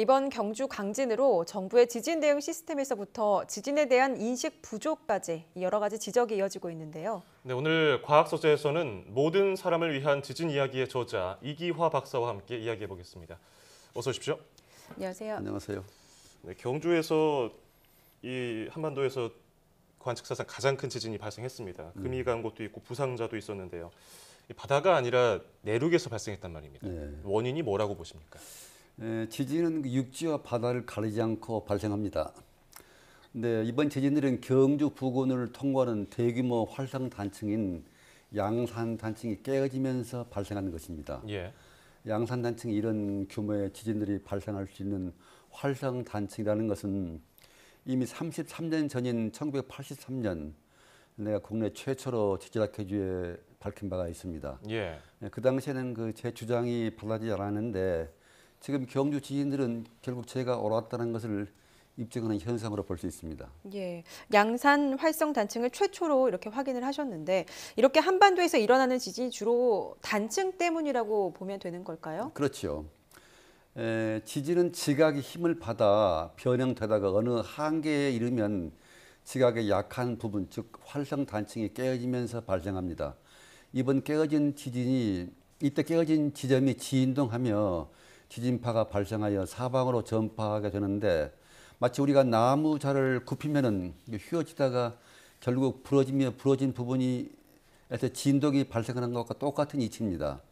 이번 경주 강진으로 정부의 지진 대응 시스템에서부터 지진에 대한 인식 부족까지 여러 가지 지적이 이어지고 있는데요. 네, 오늘 과학 소재에서는 모든 사람을 위한 지진 이야기의 저자 이기화 박사와 함께 이야기해 보겠습니다. 어서 오십시오. 안녕하세요. 안녕하세요. 네, 경주에서 이 한반도에서 관측사상 가장 큰 지진이 발생했습니다. 음. 금이 간 곳도 있고 부상자도 있었는데요. 바다가 아니라 내륙에서 발생했단 말입니다. 네. 원인이 뭐라고 보십니까? 지진은 그 육지와 바다를 가리지 않고 발생합니다. 근데 이번 지진들은 경주 부근을 통과하는 대규모 활성 단층인 양산 단층이 깨어지면서 발생하는 것입니다. 예. 양산 단층 이런 규모의 지진들이 발생할 수 있는 활성 단층이라는 것은 이미 33년 전인 1983년 내가 국내 최초로 지질학회주에 밝힌 바가 있습니다. 예. 예 그 당시에는 그 제 주장이 받아지지 않았는데 지금 경주 지진들은 결국 제가 올라왔다는 것을 입증하는 현상으로 볼 수 있습니다. 예, 양산 활성 단층을 최초로 이렇게 확인을 하셨는데 이렇게 한반도에서 일어나는 지진이 주로 단층 때문이라고 보면 되는 걸까요? 그렇죠. 에, 지진은 지각이 힘을 받아 변형되다가 어느 한계에 이르면 지각의 약한 부분, 즉 활성 단층이 깨어지면서 발생합니다. 이번 깨어진 지진이 이때 깨어진 지점이 지인동하며 지진파가 발생하여 사방으로 전파하게 되는데 마치 우리가 나무 자를 굽히면은 휘어지다가 결국 부러지며 부러진 부분이 에서 진동이 발생하는 것과 똑같은 이치입니다.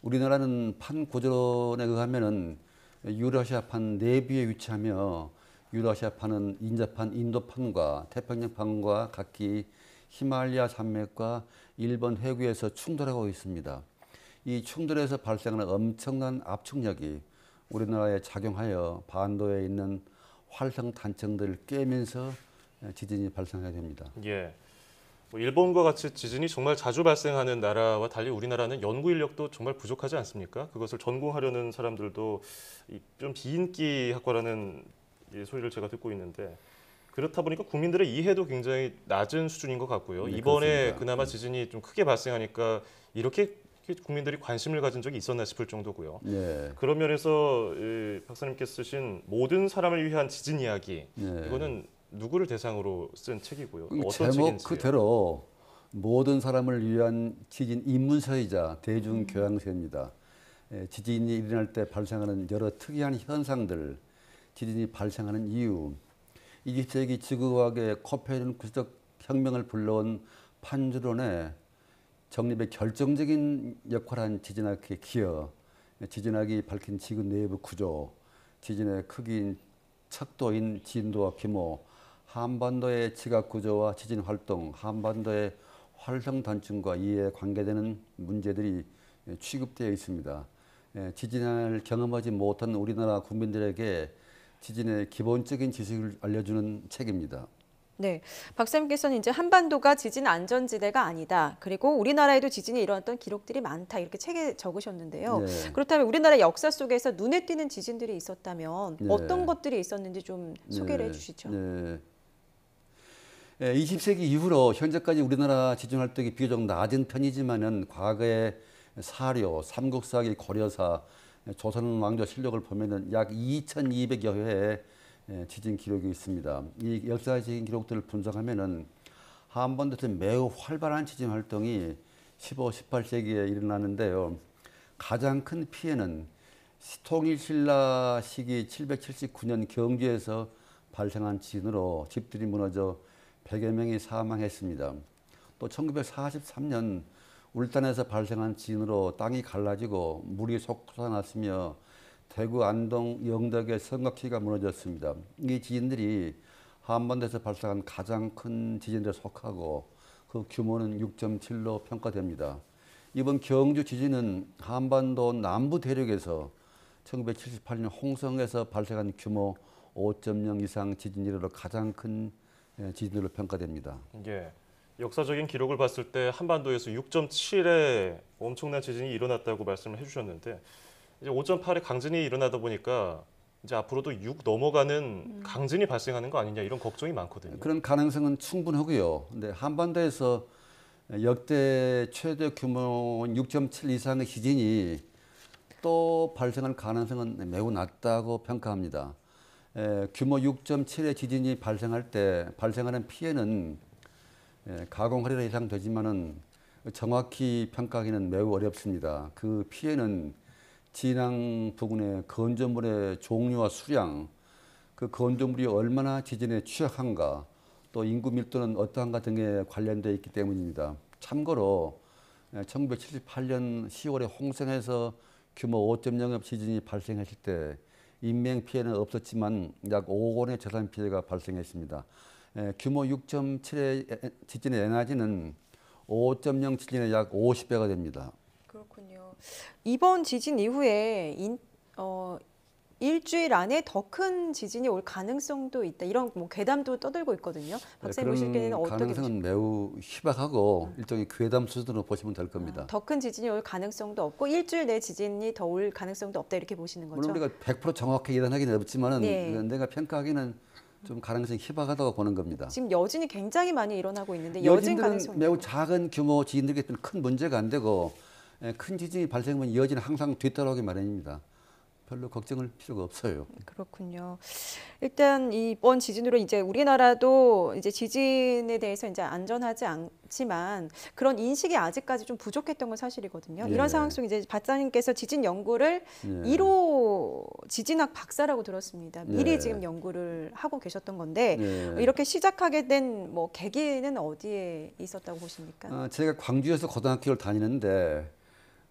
우리나라는 판 고전에 의하면은 유라시아판 내부에 위치하며 유라시아판은 인자판, 인도판과 태평양판과 각기 히말리아 산맥과 일본 해구에서 충돌하고 있습니다. 이 충돌에서 발생하는 엄청난 압축력이 우리나라에 작용하여 반도에 있는 활성 단층들을 깨면서 예, 지진이 발생하게 됩니다. 예. 뭐 일본과 같이 지진이 정말 자주 발생하는 나라와 달리 우리나라는 연구 인력도 정말 부족하지 않습니까? 그것을 전공하려는 사람들도 좀 비인기 학과라는 소리를 제가 듣고 있는데 그렇다 보니까 국민들의 이해도 굉장히 낮은 수준인 것 같고요. 네, 이번에 그렇습니다. 그나마 네. 지진이 좀 크게 발생하니까 이렇게 국민들이 관심을 가진 적이 있었나 싶을 정도고요. 예. 그런 면에서 이 박사님께서 쓰신 모든 사람을 위한 지진 이야기 예. 이거는 누구를 대상으로 쓴 책이고요. 어떤 제목 책인지. 그대로 모든 사람을 위한 지진 입문서이자 대중 교양서입니다. 예, 지진이 일어날 때 발생하는 여러 특이한 현상들, 지진이 발생하는 이유, 20세기 지구과학의 코페르니쿠스적 혁명을 불러온 판주론의 정립의 결정적인 역할을 한 지진학의 기여, 지진학이 밝힌 지구 내부 구조, 지진의 크기인 척도인 진도와 규모, 한반도의 지각 구조와 지진 활동, 한반도의 활성 단층과 이에 관계되는 문제들이 취급되어 있습니다. 예, 지진을 경험하지 못한 우리나라 국민들에게 지진의 기본적인 지식을 알려주는 책입니다. 네, 박사님께서는 이제 한반도가 지진 안전지대가 아니다. 그리고 우리나라에도 지진이 일어났던 기록들이 많다. 이렇게 책에 적으셨는데요. 네. 그렇다면 우리나라 역사 속에서 눈에 띄는 지진들이 있었다면 네. 어떤 것들이 있었는지 좀 소개를 네. 해주시죠. 네. 20세기 예, 이후로 현재까지 우리나라 지진 활동이 비교적 낮은 편이지만은 과거의 사료, 삼국사기, 고려사, 조선 왕조 실력을 보면은 약 2,200여 회에 예, 지진 기록이 있습니다. 이 역사적인 기록들을 분석하면은 한반도에서 매우 활발한 지진 활동이 15, 18세기에 일어나는데요. 가장 큰 피해는 통일신라 시기 779년 경주에서 발생한 지진으로 집들이 무너져 100여 명이 사망했습니다. 또 1943년 울산에서 발생한 지진으로 땅이 갈라지고 물이 솟아났으며 대구 안동 영덕의 성각기가 무너졌습니다. 이 지진들이 한반도에서 발생한 가장 큰 지진에 속하고 그 규모는 6.7로 평가됩니다. 이번 경주 지진은 한반도 남부 대륙에서 1978년 홍성에서 발생한 규모 5.0 이상 지진 이래로 가장 큰 예, 지진으로 평가됩니다. 예. 역사적인 기록을 봤을 때 한반도에서 6.7의 엄청난 지진이 일어났다고 말씀을 해주셨는데 이제 5.8의 강진이 일어나다 보니까 이제 앞으로도 6 넘어가는 음. 강진이 발생하는 거 아니냐 이런 걱정이 많거든요. 그런 가능성은 충분하고요. 근데 한반도에서 역대 최대 규모 6.7 이상의 지진이 또 발생할 가능성은 매우 낮다고 평가합니다. 에, 규모 6.7의 지진이 발생할 때 발생하는 피해는 에, 가공하리라 예상되지만은 정확히 평가하기는 매우 어렵습니다. 그 피해는 진앙 부근의 건조물의 종류와 수량, 그 건조물이 얼마나 지진에 취약한가, 또 인구 밀도는 어떠한가 등에 관련되어 있기 때문입니다. 참고로 1978년 예, 10월에 홍성에서 규모 5.0의 지진이 발생했을 때 인명 피해는 없었지만 약 5억 원의 재산 피해가 발생했습니다. 예, 규모 6.7의 지진의 에너지는 5.0 지진의 약 50배가 됩니다. 이번 지진 이후에 인, 어, 일주일 안에 더 큰 지진이 올 가능성도 있다. 이런 뭐 괴담도 떠들고 있거든요. 네, 박사님 네, 보시기에는 어떻게 가능성은 매우 희박하고 음. 일종의 괴담 수준으로 보시면 될 겁니다. 아, 더큰 지진이 올 가능성도 없고 일주일 내 지진이 더 올 가능성도 없다 이렇게 보시는 거죠. 물론 우리가 100% 정확하게 예단하기는 어렵지만 네. 내가 평가하기는 좀 가능성이 희박하다고 보는 겁니다. 지금 여진이 굉장히 많이 일어나고 있는데 여진 가능성 매우 작은 규모 지진들기 때문에 큰 문제가 안 되고 예, 큰 지진이 발생하면 이어지는 항상 뒤따라오기 마련입니다. 별로 걱정을 필요가 없어요. 네, 그렇군요. 일단 이번 지진으로 이제 우리나라도 이제 지진에 대해서 이제 안전하지 않지만 그런 인식이 아직까지 좀 부족했던 건 사실이거든요. 예. 이런 상황 속 이제 박사님께서 지진 연구를 예. 1호 지진학 박사라고 들었습니다. 미리 예. 지금 연구를 하고 계셨던 건데 예. 이렇게 시작하게 된 뭐 계기는 어디에 있었다고 보십니까? 아, 제가 광주에서 고등학교를 다니는데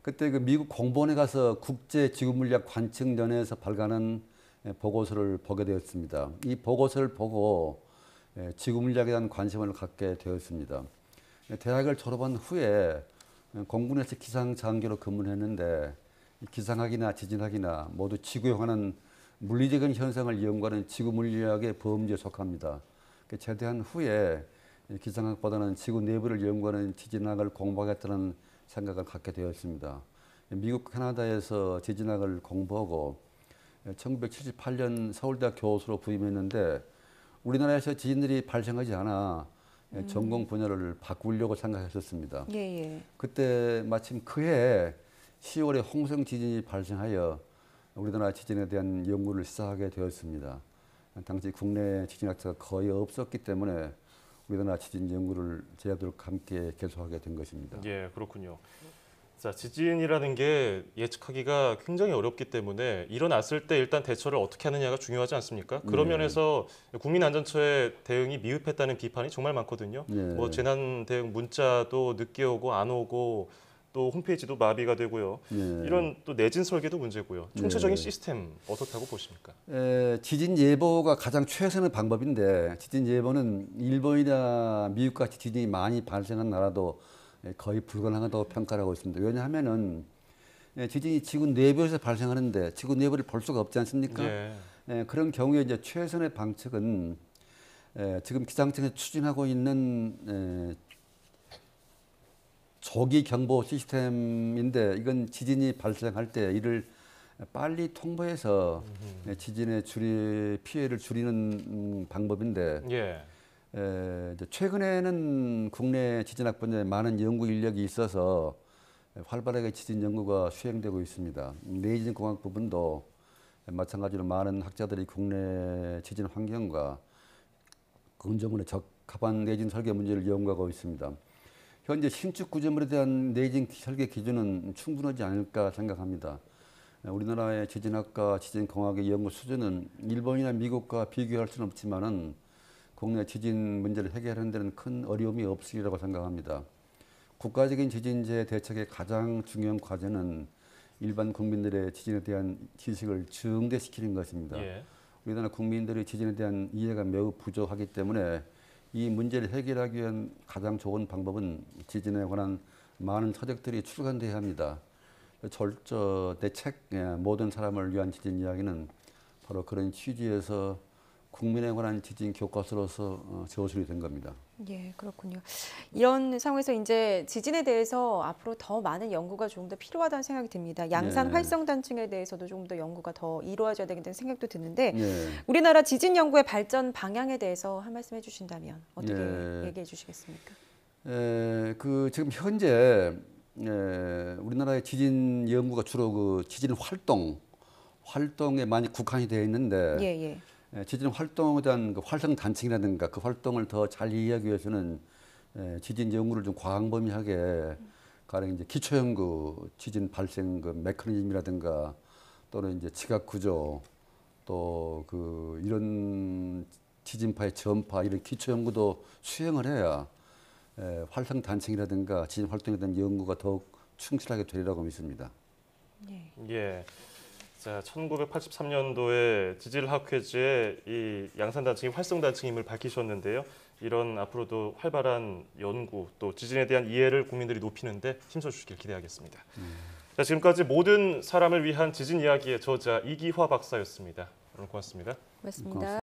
그때 그 미국 공본에 가서 국제 지구물리학 관측연회에서 발간한 예, 보고서를 보게 되었습니다. 이 보고서를 보고 예, 지구물리학에 대한 관심을 갖게 되었습니다. 예, 대학을 졸업한 후에 공군에서 기상장교로 근무를 했는데 기상학이나 지진학이나 모두 지구에 관한 물리적인 현상을 연구하는 지구물리학의 범주에 속합니다. 그 제대한 후에 기상학보다는 지구 내부를 연구하는 지진학을 공부하겠다는 생각을 갖게 되었습니다. 미국 캐나다에서 지진학을 공부하고 1978년 서울대학 교수로 부임했는데 우리나라에서 지진들이 발생하지 않아 음. 전공 분야를 바꾸려고 생각했었습니다. 예, 예. 그때 마침 그해 10월에 홍성 지진이 발생하여 우리나라 지진에 대한 연구를 시작하게 되었습니다. 당시 국내 지진학자가 거의 없었기 때문에 구에다나 지진 연구를 제자들과 함께 개소하게 된 것입니다. 예, 그렇군요. 자, 지진이라는 게 예측하기가 굉장히 어렵기 때문에 일어났을 때 일단 대처를 어떻게 하느냐가 중요하지 않습니까? 그런 예. 면에서 국민안전처의 대응이 미흡했다는 비판이 정말 많거든요. 예. 뭐 네. 재난 대응 문자도 늦게 오고 안 오고 또 홈페이지도 마비가 되고요. 예. 이런 또 내진 설계도 문제고요. 총체적인 예. 시스템 어떻다고 보십니까? 에, 지진 예보가 가장 최선의 방법인데 지진 예보는 일본이나 미국 같이 지진이 많이 발생한 나라도 거의 불가능하다고 평가하고 있습니다. 왜냐하면은 예, 지진이 지구 내부에서 발생하는데 지구 내부를 볼 수가 없지 않습니까? 예. 에, 예, 그런 경우에 이제 최선의 방책은 에, 지금 기상청에 추진하고 있는 에, 조기 경보 시스템인데 이건 지진이 발생할 때 이를 빨리 통보해서 지진의 줄이 피해를 줄이는 방법인데 예. 에, 최근에는 국내 지진학 분야에 많은 연구 인력이 있어서 활발하게 지진 연구가 수행되고 있습니다. 내진 공학 부분도 마찬가지로 많은 학자들이 국내 지진 환경과 근정군에 그 적합한 내진 설계 문제를 연구하고 있습니다. 현재 신축 구조물에 대한 내진 설계 기준은 충분하지 않을까 생각합니다. 우리나라의 지진학과 지진공학의 연구 수준은 일본이나 미국과 비교할 수는 없지만 국내 지진 문제를 해결하는 데는 큰 어려움이 없으리라고 생각합니다. 국가적인 지진재 대책의 가장 중요한 과제는 일반 국민들의 지진에 대한 지식을 증대시키는 것입니다. 예. 우리나라 국민들의 지진에 대한 이해가 매우 부족하기 때문에 이 문제를 해결하기 위한 가장 좋은 방법은 지진에 관한 많은 서적들이 출간돼야 합니다. 절저 대책 예, 모든 사람을 위한 지진 이야기는 바로 그런 취지에서 국민에 관한 지진 교과서로서 어, 제어준이 된 겁니다. 예, 그렇군요. 이런 상황에서 이제 지진에 대해서 앞으로 더 많은 연구가 조금 더 필요하다는 생각이 듭니다. 양산 예. 활성단층에 대해서도 조금 더 연구가 더 이루어져야 되겠다는 생각도 드는데 예. 우리나라 지진 연구의 발전 방향에 대해서 한 말씀 해주신다면 어떻게 예. 얘기해 주시겠습니까? 예, 그 지금 현재 예, 우리나라의 지진 연구가 주로 그 지진 활동 활동에 많이 국한이 되어 있는데. 예, 예. 지진 활동에 대한 그 활성 단층이라든가 그 활동을 더 잘 이해하기 위해서는 지진 연구를 좀 과학범위하게 가령 이제 기초 연구, 지진 발생 그 메커니즘이라든가 또는 이제 지각 구조 또그 이런 지진파의 전파 이런 기초 연구도 수행을 해야 활성 단층이라든가 지진 활동에 대한 연구가 더욱 충실하게 되리라고 믿습니다. 네. 예. 예. 자, 1983년도에 지질학회지에 이 양산단층이 활성단층임을 밝히셨는데요. 이런 앞으로도 활발한 연구 또 지진에 대한 이해를 국민들이 높이는데 힘써주시길 기대하겠습니다. 음. 자, 지금까지 모든 사람을 위한 지진 이야기의 저자 이기화 박사였습니다. 고맙습니다. 고맙습니다. 고맙습니다.